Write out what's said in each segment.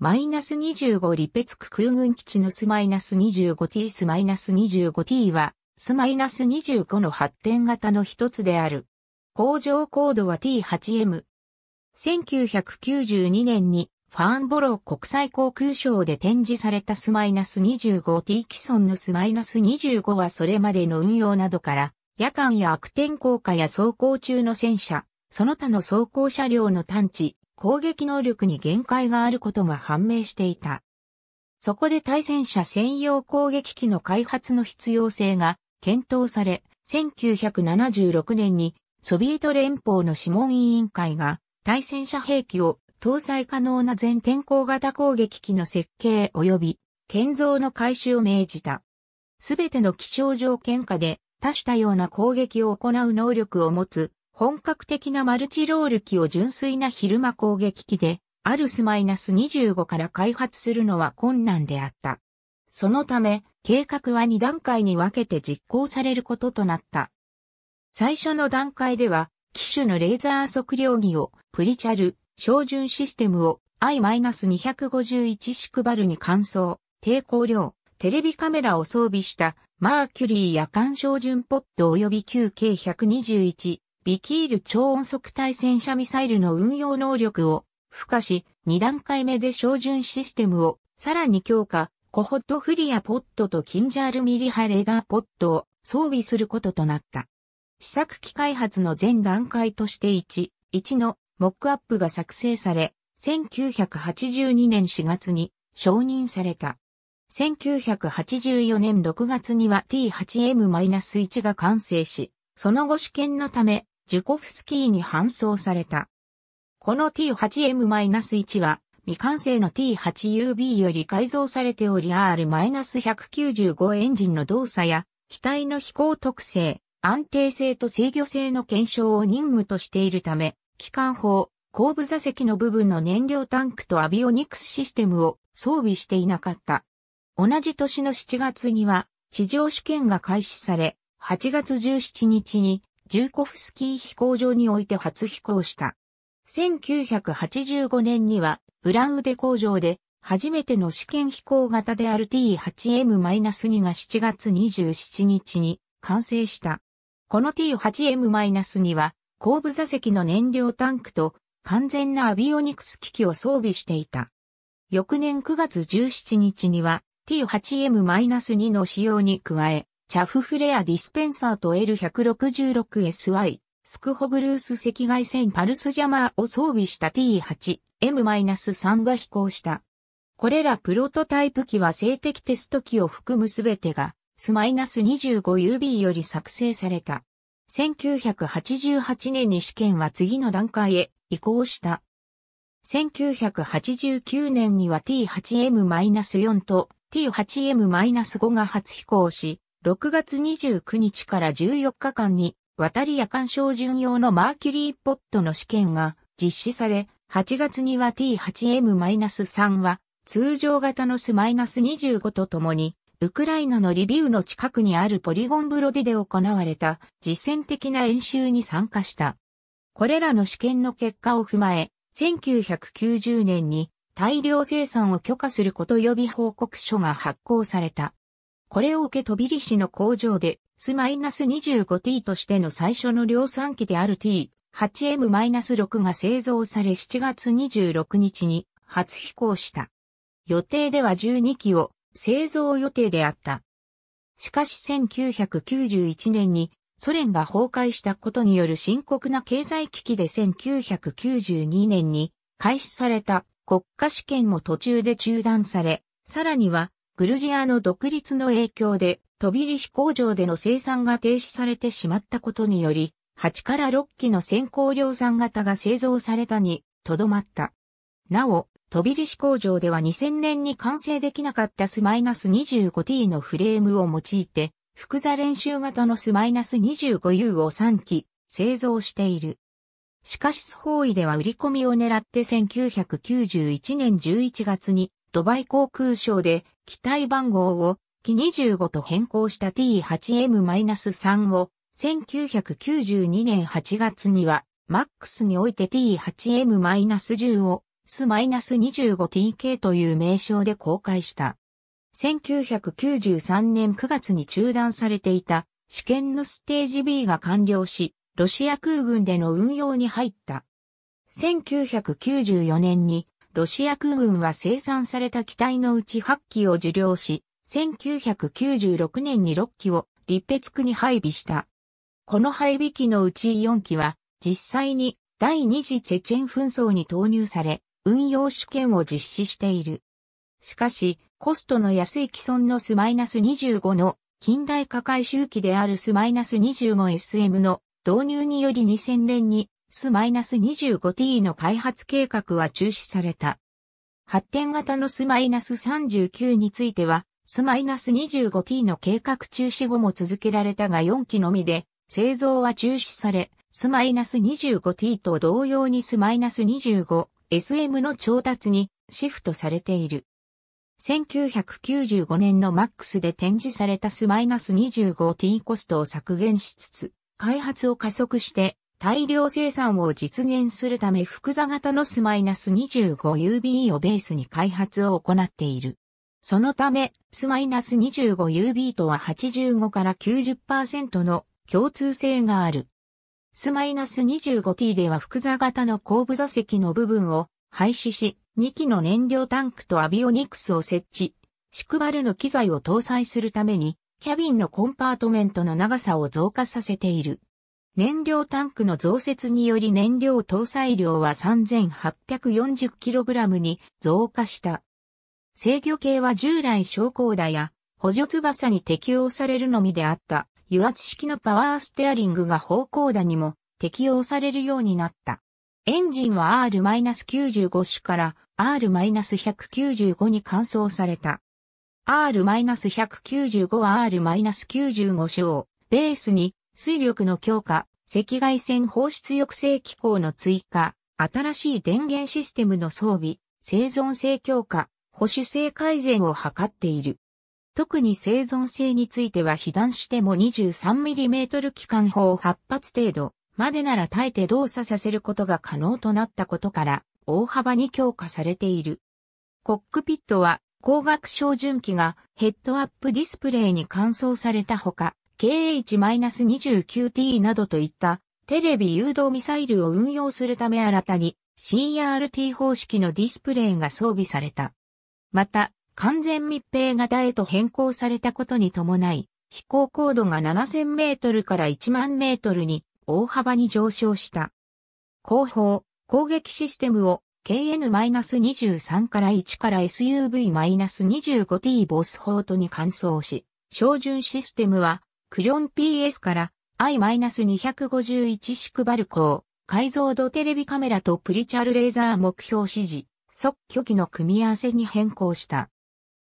マイナス25リペツク空軍基地のスマイナス 25t スマイナス 25t は、スマイナス25の発展型の一つである。工場コードは T8M。1992年にファーンボロー国際航空ショーで展示されたスマイナス 25t 既存のスマイナス25はそれまでの運用などから、夜間や悪天候下や走行中の戦車、その他の走行車両の探知、攻撃能力に限界があることが判明していた。そこで対戦車専用攻撃機の開発の必要性が検討され、1976年にソビエト連邦の諮問委員会が対戦車兵器を搭載可能な全天候型攻撃機の設計及び建造の改修を命じた。すべての気象条件下で多種多様な攻撃を行う能力を持つ本格的なマルチロール機を純粋な昼間攻撃機で、アルス -25 から開発するのは困難であった。そのため、計画は2段階に分けて実行されることとなった。最初の段階では、機種のレーザー測量儀を、プリチャル、照準システムを I-251 シクバルに換装、抵抗量、テレビカメラを装備したマーキュリー夜間照準ポッド及び QK121 ビキール超音速対戦車ミサイルの運用能力を付加し、2段階目で照準システムをさらに強化、コホットフリアポットとキンジャールミリハレーダーポットを装備することとなった。試作機開発の全段階として1、1のモックアップが作成され、1982年4月に承認された。1984年6月には T8M-1 が完成し、その後試験のためジュコフスキーに搬送された。この T8M-1 は未完成の T8UB より改造されており R-195 エンジンの動作や機体の飛行特性、安定性と制御性の検証を任務としているため、機関砲、後部座席の部分の燃料タンクとアビオニクスシステムを装備していなかった。同じ年の7月には地上試験が開始され、8月17日にジューコフスキー飛行場において初飛行した。1985年には、ウランウデ工場で、初めての試験飛行型である T8M-2 が7月27日に完成した。この T8M-2 は、後部座席の燃料タンクと完全なアビオニクス機器を装備していた。翌年9月17日には T8M-2 の使用に加え、チャフフレアディスペンサーと L166SY、スクホグルース赤外線パルスジャマーを装備した T8M-3 が飛行した。これらプロトタイプ機は静的テスト機を含むすべてが S-25UB より作成された。1988年に試験は次の段階へ移行した。1989年には T8M-4 と T8M-5 が初飛行し、6月29日から14日間に、渡り夜間照準用のマーキュリーポットの試験が実施され、8月には T8M-3 は通常型のス -25 とともに、ウクライナのリビウの近くにあるポリゴンブロディで行われた実践的な演習に参加した。これらの試験の結果を踏まえ、1990年に大量生産を許可すること予備報告書が発行された。これを受け飛び利子の工場で、S-25T としての最初の量産機である T8M-6 が製造され7月26日に初飛行した。予定では12機を製造予定であった。しかし1991年にソ連が崩壊したことによる深刻な経済危機で1992年に開始された国家試験も途中で中断され、さらにはグルジアの独立の影響で、飛びリシ工場での生産が停止されてしまったことにより、8から6機の先行量産型が製造されたに、とどまった。なお、飛びリシ工場では2000年に完成できなかったス -25T のフレームを用いて、複座練習型のス -25U を3機製造している。しかし方位では売り込みを狙って1991年11月にドバイ航空ショーで機体番号を機25と変更した T8M-3 を1992年8月には MAX において T8M-10 を S-25TK という名称で公開した。1993年9月に中断されていた試験のステージ B が完了し、ロシア空軍での運用に入った。1994年にロシア空軍は生産された機体のうち8機を受領し、1996年に6機をリペ区クに配備した。この配備機のうち4機は、実際に第二次チェチェン紛争に投入され、運用試験を実施している。しかし、コストの安い既存のスマイナス -25 の近代化改修機であるス -25SM の導入により2000年に S-25T の開発計画は中止された。発展型の S-39 については、S-25T の計画中止後も続けられたが4機のみで、製造は中止され、S-25T と同様に S-25、SM の調達にシフトされている。1995年の MAX で展示された S-25T コストを削減しつつ、開発を加速して大量生産を実現するため複座型のス2 5 u b をベースに開発を行っている。そのため、ス -25UB とは85から90%の共通性がある。ス -25T では複座型の後部座席の部分を廃止し、2機の燃料タンクとアビオニクスを設置、シクバルの機材を搭載するために、キャビンのコンパートメントの長さを増加させている。燃料タンクの増設により燃料搭載量は 3840kg に増加した。制御系は従来昇降台や補助翼に適用されるのみであった油圧式のパワーステアリングが方向台にも適用されるようになった。エンジンは R-95 種から R-195 に換装された。R-195 は R-95 種をベースに水力の強化、赤外線放出抑制機構の追加、新しい電源システムの装備、生存性強化、保守性改善を図っている。特に生存性については被弾しても 23mm 機関砲8発程度までなら耐えて動作させることが可能となったことから大幅に強化されている。コックピットは光学照準器がヘッドアップディスプレイに換装されたほか KH-29T などといったテレビ誘導ミサイルを運用するため新たに CRT 方式のディスプレイが装備された。また、完全密閉型へと変更されたことに伴い、飛行高度が7000メートルから1万メートルに大幅に上昇した。後方、攻撃システムを KN-23 から1から SUV-25T ボス砲とに換装し、照準システムはクリョン PS から I-251 宿バルコー、解像度テレビカメラとプリチャルレーザー目標指示、即挙機の組み合わせに変更した。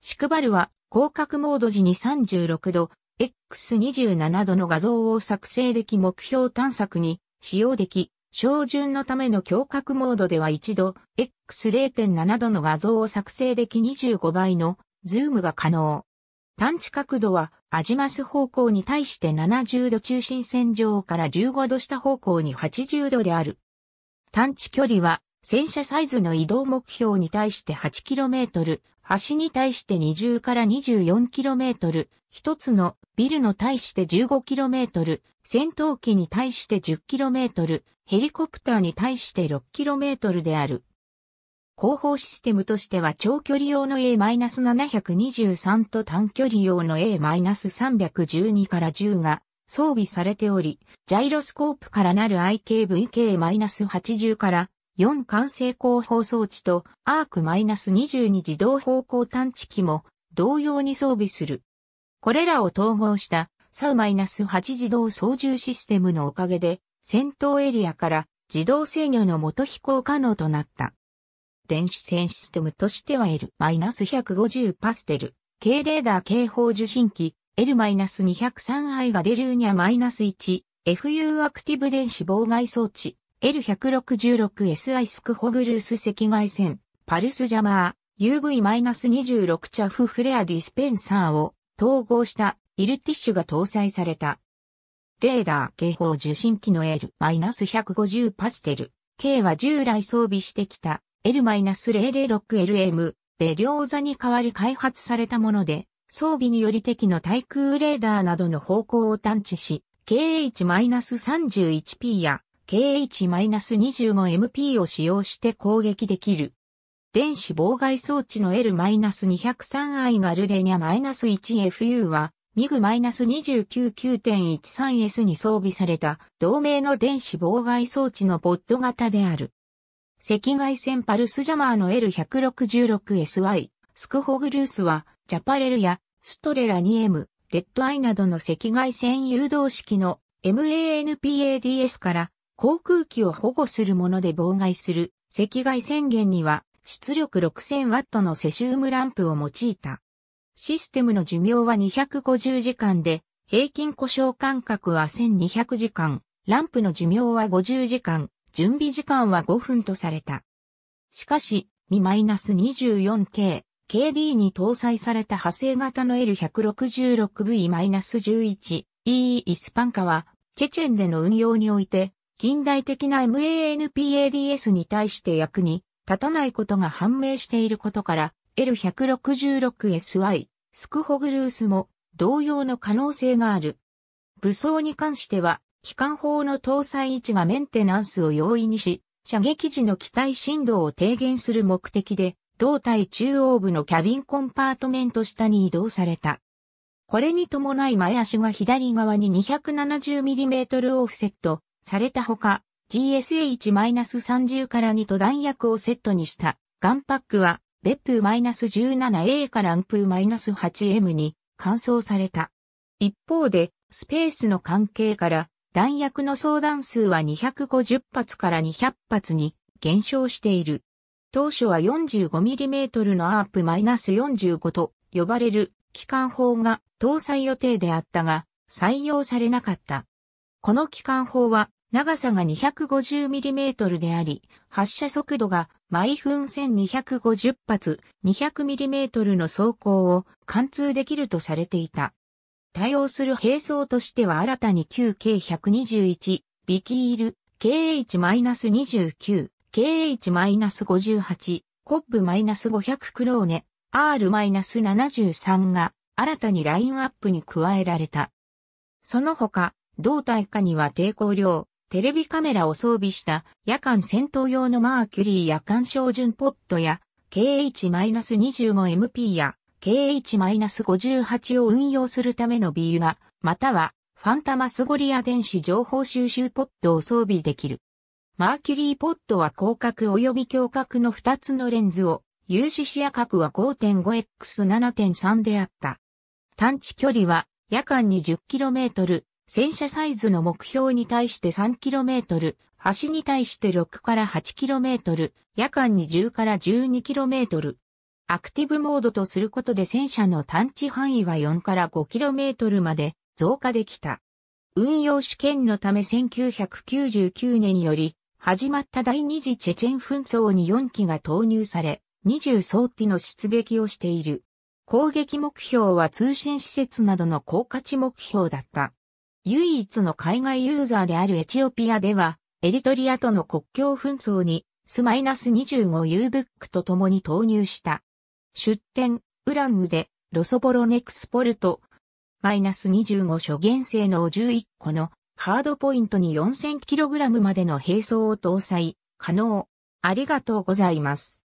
シクバルは広角モード時に36度、X27 度の画像を作成でき目標探索に使用でき、照準のための強角モードでは1度、X0.7 度の画像を作成でき25倍のズームが可能。探知角度はアジマス方向に対して70度中心線上から15度下方向に80度である。探知距離は戦車サイズの移動目標に対して 8km、橋に対して20から 24km、一つのビルの対して 15km、戦闘機に対して 10km、ヘリコプターに対して 6km である。後方システムとしては長距離用の A-723 と短距離用の A-312 から10が装備されており、ジャイロスコープからなる IKVK-80 から4管制後方装置とアーク -22 自動方向探知機も同様に装備する。これらを統合したサウ -8 自動操縦システムのおかげで戦闘エリアから自動制御の元飛行可能となった。電子線システムとしては L-150 パステル、K レーダー警報受信機、L-203i が出るニャ -1、FU アクティブ電子妨害装置、L166SI スクホグルース赤外線、パルスジャマー、UV-26 チャフフレアディスペンサーを統合したイルティッシュが搭載された。レーダー警報受信機の L-150 パステル、K は従来装備してきた L-006LM、ベリョーザに代わり開発されたもので、装備により敵の対空レーダーなどの方向を探知し、KH-31P や KH-25MP を使用して攻撃できる。電子妨害装置の L-203i ガルデニャ -1FU は、ミグ -299.13S に装備された同盟の電子妨害装置のボット型である。赤外線パルスジャマーの L166SY、スクホグルースは、ジャパレルや、ストレラ 2M、レッドアイなどの赤外線誘導式の MANPADS から航空機を保護するもので妨害する赤外線源には出力 6000W のセシウムランプを用いた。システムの寿命は250時間で平均故障間隔は1200時間、ランプの寿命は50時間、準備時間は5分とされた。しかし、Mi-24K、KD に搭載された派生型の L166V-11E イスパンカは、チェチェンでの運用において、近代的な MANPADS に対して役に立たないことが判明していることから、L166SI、スクホグルースも同様の可能性がある。武装に関しては、機関砲の搭載位置がメンテナンスを容易にし、射撃時の機体振動を低減する目的で、胴体中央部のキャビンコンパートメント下に移動された。これに伴い前足が左側に 270mm オフセットされたほか、GSH-30 から2と弾薬をセットにしたガンパックは、別府 -17A からアンプ -8M に換装された。一方で、スペースの関係から、弾薬の相談数は250発から200発に減少している。当初は 45mm のアープ -45 と呼ばれる機関砲が搭載予定であったが採用されなかった。この機関砲は長さが 250mm であり、発射速度が毎分1250発 200mm の走行を貫通できるとされていた。対応する兵装としては新たに 9K121、ビキール、KH-29、KH-58、コッブ -500 クローネ、R-73 が新たにラインアップに加えられた。その他、胴体下には抵抗量、テレビカメラを装備した夜間戦闘用のマーキュリー夜間照準ポットや KH-25MP や KH-58 を運用するためのビーガ、またはファンタマスゴリア電子情報収集ポッドを装備できる。マーキュリーポッドは広角及び胸角の2つのレンズを、有視視野角は 5.5x7.3 であった。探知距離は夜間に 10km、戦車サイズの目標に対して 3km、橋に対して6から 8km、夜間に10から 12km、アクティブモードとすることで戦車の探知範囲は4から 5km まで増加できた。運用試験のため1999年により始まった第二次チェチェン紛争に4機が投入され、20装機の出撃をしている。攻撃目標は通信施設などの高価値目標だった。唯一の海外ユーザーであるエチオピアでは、エリトリアとの国境紛争にスマイナス25 u ブックと共に投入した。出展、ウランウで、ロソボロネクスポルト、マイナス25諸元性能11個のハードポイントに 4000kg までの並走を搭載可能。ありがとうございます。